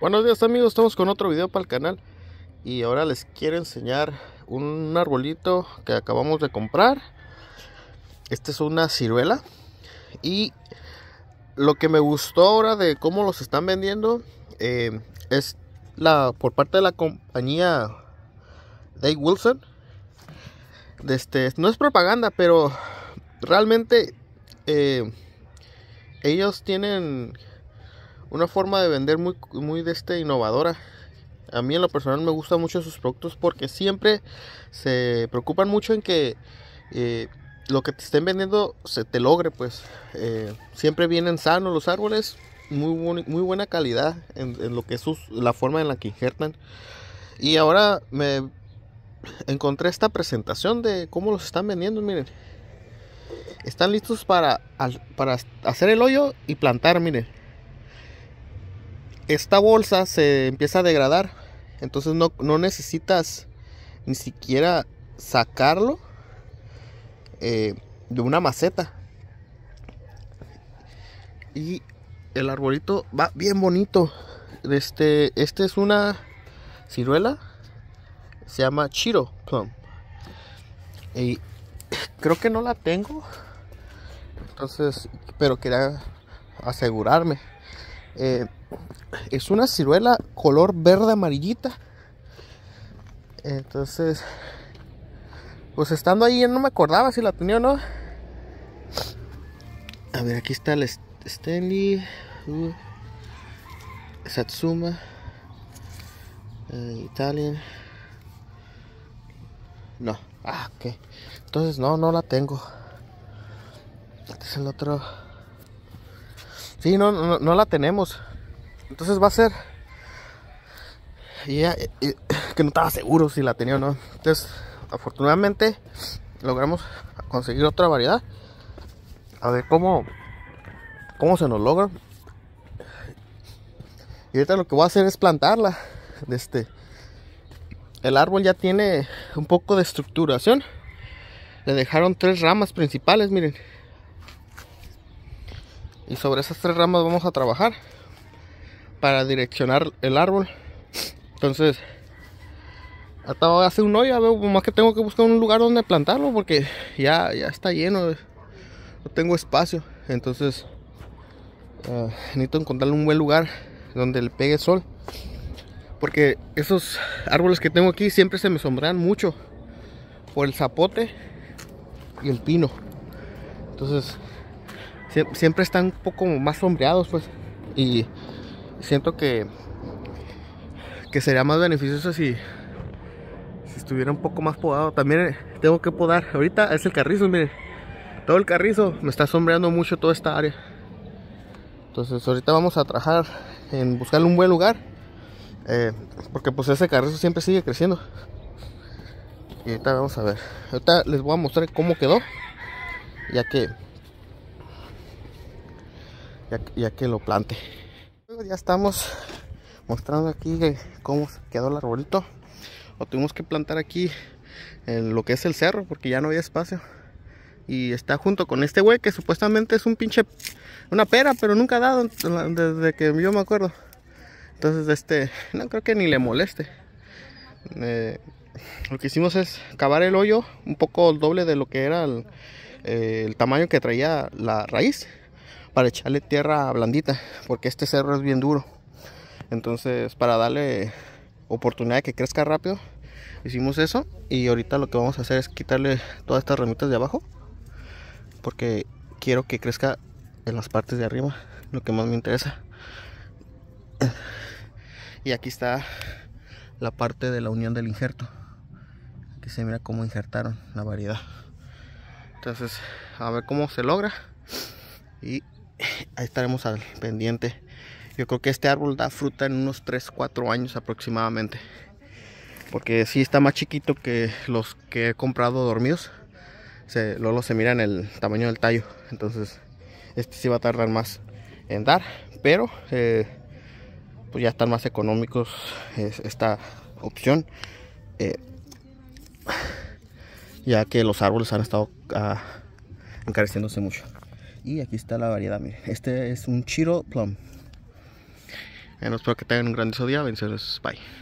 Buenos días amigos, estamos con otro video para el canal y ahora les quiero enseñar un arbolito que acabamos de comprar. Esta es una ciruela y lo que me gustó ahora de cómo los están vendiendo eh, es la por parte de la compañía Dave Wilson. Este, no es propaganda, pero realmente eh, ellos tienen una forma de vender muy, muy de este, innovadora. A mí en lo personal me gustan mucho sus productos porque siempre se preocupan mucho en que eh, lo que te estén vendiendo se te logre, pues eh, siempre vienen sanos los árboles, muy, muy buena calidad en, lo que es la forma en la que injertan. Y ahora me encontré esta presentación de cómo los están vendiendo, miren. Están listos para, para hacer el hoyo y plantar, miren esta bolsa se empieza a degradar. Entonces no, necesitas ni siquiera sacarlo eh, de una maceta. Y el arbolito va bien bonito. Este, este es una ciruela. Se llama Chiro Y creo que no la tengo. Entonces, pero quería asegurarme. Eh, es una ciruela color verde amarillita. Entonces, pues estando ahí, no me acordaba si la tenía o no. A ver, aquí está el Stanley uh, Satsuma eh, Italian. No, ah, ok. Entonces, no, no la tengo. Este es el otro. Sí, no, no la tenemos. Entonces va a ser. que no estaba seguro si la tenía o no. Entonces, afortunadamente, logramos conseguir otra variedad. A ver cómo, cómo se nos logra. Y ahorita lo que voy a hacer es plantarla. Este, el árbol ya tiene un poco de estructuración. Le dejaron tres ramas principales, miren. Y sobre esas tres ramas vamos a trabajar para direccionar el árbol. Entonces, hasta hace un hoyo, veo más que tengo que buscar un lugar donde plantarlo porque ya, ya está lleno, eh. no tengo espacio. Entonces, ah, necesito encontrar un buen lugar donde le pegue sol. Porque esos árboles que tengo aquí siempre se me sombrean mucho por el zapote y el pino. Entonces, siempre están un poco más sombreados, pues. Y siento que, que sería más beneficioso si, si estuviera un poco más podado. También eh, tengo que podar. Ahorita es el carrizo, miren. Todo el carrizo me está sombreando mucho toda esta área. Entonces ahorita vamos a trabajar en buscarle un buen lugar. Eh, porque pues ese carrizo siempre sigue creciendo. Y ahorita vamos a ver. Ahorita les voy a mostrar cómo quedó. Ya que... Ya, que lo plante. Pues ya estamos mostrando aquí eh, cómo quedó el arbolito. Lo tuvimos que plantar aquí en lo que es el cerro porque ya no había espacio. Y está junto con este güey que supuestamente es un pinche... Una pera, pero nunca ha dado desde que yo me acuerdo. Entonces, este... No creo que ni le moleste. Eh, lo que hicimos es cavar el hoyo un poco doble de lo que era el eh, tamaño que traía la raíz para echarle tierra blandita, porque este cerro es bien duro. Entonces, para darle oportunidad de que crezca rápido, hicimos eso. Y ahorita lo que vamos a hacer es quitarle todas estas ramitas de abajo, porque quiero que crezca en las partes de arriba, lo que más me interesa. Y aquí está la parte de la unión del injerto. Aquí se mira cómo injertaron la variedad. Entonces, a ver cómo se logra. Y ahí estaremos al pendiente. Yo creo que este árbol da fruta en unos 3, 4 años aproximadamente. Porque si está más chiquito que los que he comprado dormidos. Se, se mira en el tamaño del tallo. Entonces este sí va a tardar más en dar. Pero eh, pues ya están más económicos esta opción. Eh, ya que los árboles han estado ah, encareciéndose mucho. Y aquí está la variedad, miren. Este es un Chiro Plum. Bueno, espero que tengan un gran día. Venceros. Bye.